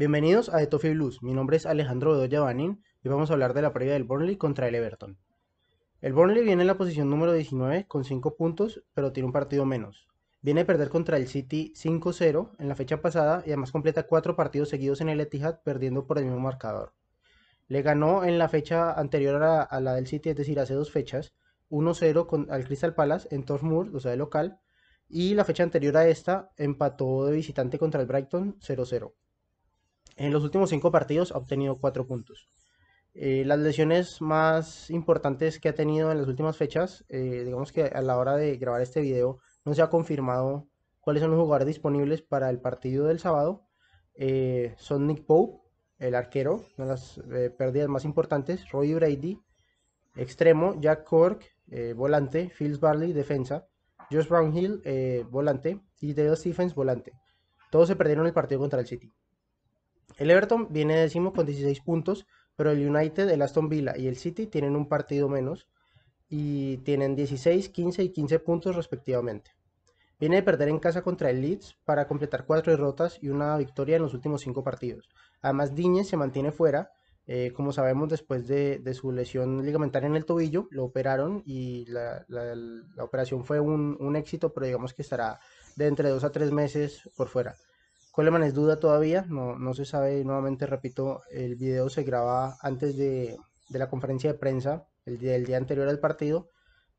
Bienvenidos a The Toffee Blues, mi nombre es Alejandro Bedoya Banin y vamos a hablar de la previa del Burnley contra el Everton. El Burnley viene en la posición número 19 con 5 puntos, pero tiene un partido menos. Viene a perder contra el City 5-0 en la fecha pasada y además completa 4 partidos seguidos en el Etihad perdiendo por el mismo marcador. Le ganó en la fecha anterior a, la del City, es decir, hace dos fechas, 1-0 al Crystal Palace en Thornmoor, o sea, de local, y la fecha anterior a esta empató de visitante contra el Brighton 0-0. En los últimos cinco partidos ha obtenido cuatro puntos. Eh, las lesiones más importantes que ha tenido en las últimas fechas, eh, digamos que a la hora de grabar este video no se ha confirmado cuáles son los jugadores disponibles para el partido del sábado. Eh, son Nick Pope, el arquero, una de las pérdidas más importantes, Roy Brady, extremo, Jack Cork, volante, Phil Barley, defensa, Josh Brownhill, volante, y Dale Stephens, volante. Todos se perdieron el partido contra el City. El Everton viene décimo con 16 puntos, pero el United, el Aston Villa y el City tienen un partido menos y tienen 16, 15 y 15 puntos respectivamente. Viene de perder en casa contra el Leeds para completar cuatro derrotas y una victoria en los últimos cinco partidos. Además, Diñez se mantiene fuera, eh, como sabemos, después de, su lesión ligamentaria en el tobillo, lo operaron y la, operación fue un, un, éxito, pero digamos que estará de entre dos a tres meses por fuera. Coleman es duda todavía, no, se sabe, nuevamente repito, el video se graba antes de, la conferencia de prensa, el día, anterior al partido,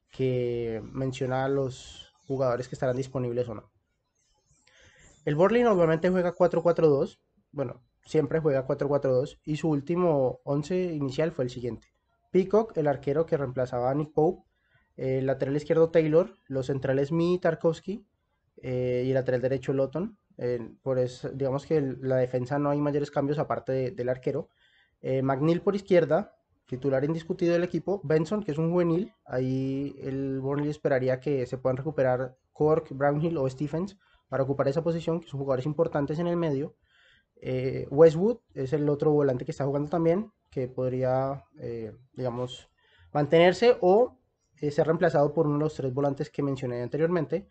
que menciona a los jugadores que estarán disponibles o no. El Borley obviamente juega 4-4-2, bueno, siempre juega 4-4-2 y su último 11 inicial fue el siguiente. Peacock, el arquero que reemplazaba a Nick Pope, el lateral izquierdo Taylor, los centrales Mi y Tarkovsky eh, y el lateral derecho Lotton, por eso, digamos que la defensa no hay mayores cambios aparte del arquero. Eh, McNeil por izquierda, titular indiscutido del equipo. Benson, que es un juvenil, ahí el Burnley esperaría que se puedan recuperar Cork, Brownhill o Stephens para ocupar esa posición, que son jugadores importantes en el medio. Eh, Westwood es el otro volante que está jugando también, que podría, eh, digamos, mantenerse o ser reemplazado por uno de los tres volantes que mencioné anteriormente.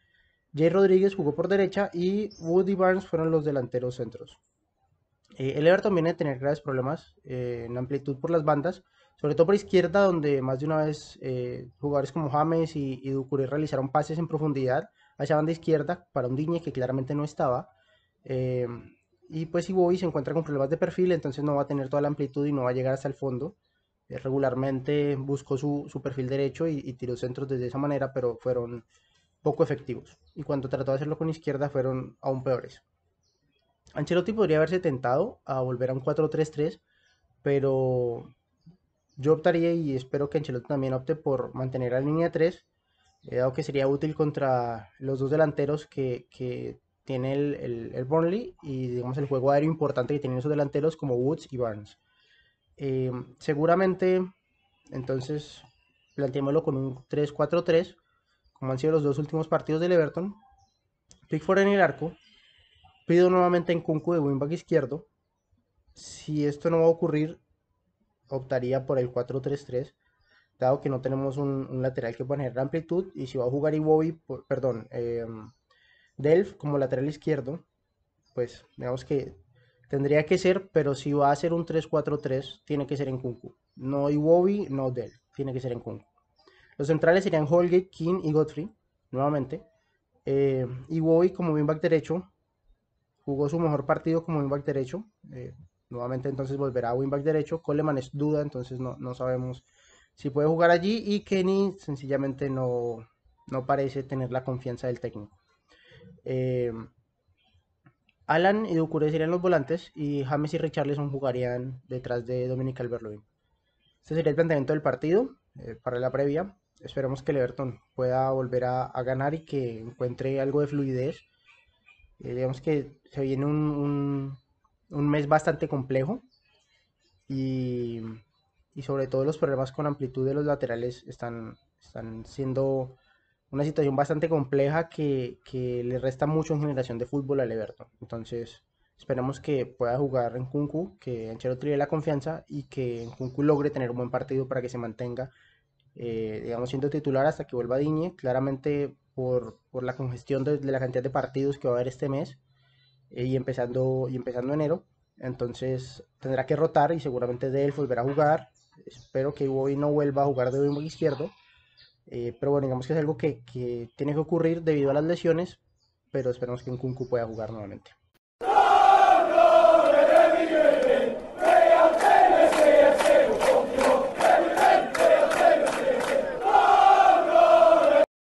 Jay Rodríguez jugó por derecha y Woody Barnes fueron los delanteros centros. Eh, el Everton viene a tener graves problemas eh, en amplitud por las bandas, sobre todo por izquierda, donde más de una vez eh, jugadores como James y, y realizaron pases en profundidad hacia banda izquierda para un Digne que claramente no estaba. y pues si Woody se encuentra con problemas de perfil, entonces no va a tener toda la amplitud y no va a llegar hasta el fondo. regularmente buscó su, perfil derecho y, y tiró centros desde esa manera, pero fueron poco efectivos, y cuando trató de hacerlo con izquierda fueron aún peores. Ancelotti podría haberse tentado a volver a un 4-3-3, pero yo optaría y espero que Ancelotti también opte por mantener la línea 3, dado que sería útil contra los dos delanteros que, tiene el, Burnley y digamos el juego aéreo importante que tienen esos delanteros como Woods y Barnes. Eh, seguramente, entonces, planteémoslo con un 3-4-3 como han sido los dos últimos partidos del Everton. Pickford en el arco. Pido nuevamente en Kunku de wingback izquierdo. Si esto no va a ocurrir, optaría por el 4-3-3, dado que no tenemos un, lateral que pueda generar amplitud. Y si va a jugar Iwobi, perdón, eh, em, Delf como lateral izquierdo, pues digamos que tendría que ser, pero si va a ser un 3-4-3, tiene que ser en Kunku. No Iwobi, no Delf, tiene que ser en Kunku. Los centrales serían Holgate, King y Godfrey, nuevamente. Eh, y Wowie como wingback derecho. Jugó su mejor partido como wingback derecho. Eh, nuevamente entonces volverá a wingback derecho. Coleman es duda, entonces no, no sabemos si puede jugar allí. Y Kenny sencillamente no, parece tener la confianza del técnico. Eh, Alan y Ducure serían los volantes y James y Richarlison jugarían detrás de Dominic Alberloin. Este sería el planteamiento del partido para la previa esperemos que el Everton pueda volver a, ganar y que encuentre algo de fluidez. Eh, digamos que se viene un, un, mes bastante complejo y, y, sobre todo los problemas con amplitud de los laterales están, están siendo una situación bastante compleja que, que le resta mucho en generación de fútbol al Everton. Entonces, esperemos que pueda jugar en Kunku, que Ancelotti le dé la confianza y que en Kunku logre tener un buen partido para que se mantenga eh, digamos, siendo titular hasta que vuelva Diñe, claramente por, por la congestión de, la cantidad de partidos que va a haber este mes eh, y, empezando, y empezando enero. Entonces tendrá que rotar y seguramente Delf volverá a jugar. Espero que hoy no vuelva a jugar de muy izquierdo. Eh, pero bueno, digamos que es algo que, tiene que ocurrir debido a las lesiones, pero esperamos que Kunku pueda jugar nuevamente.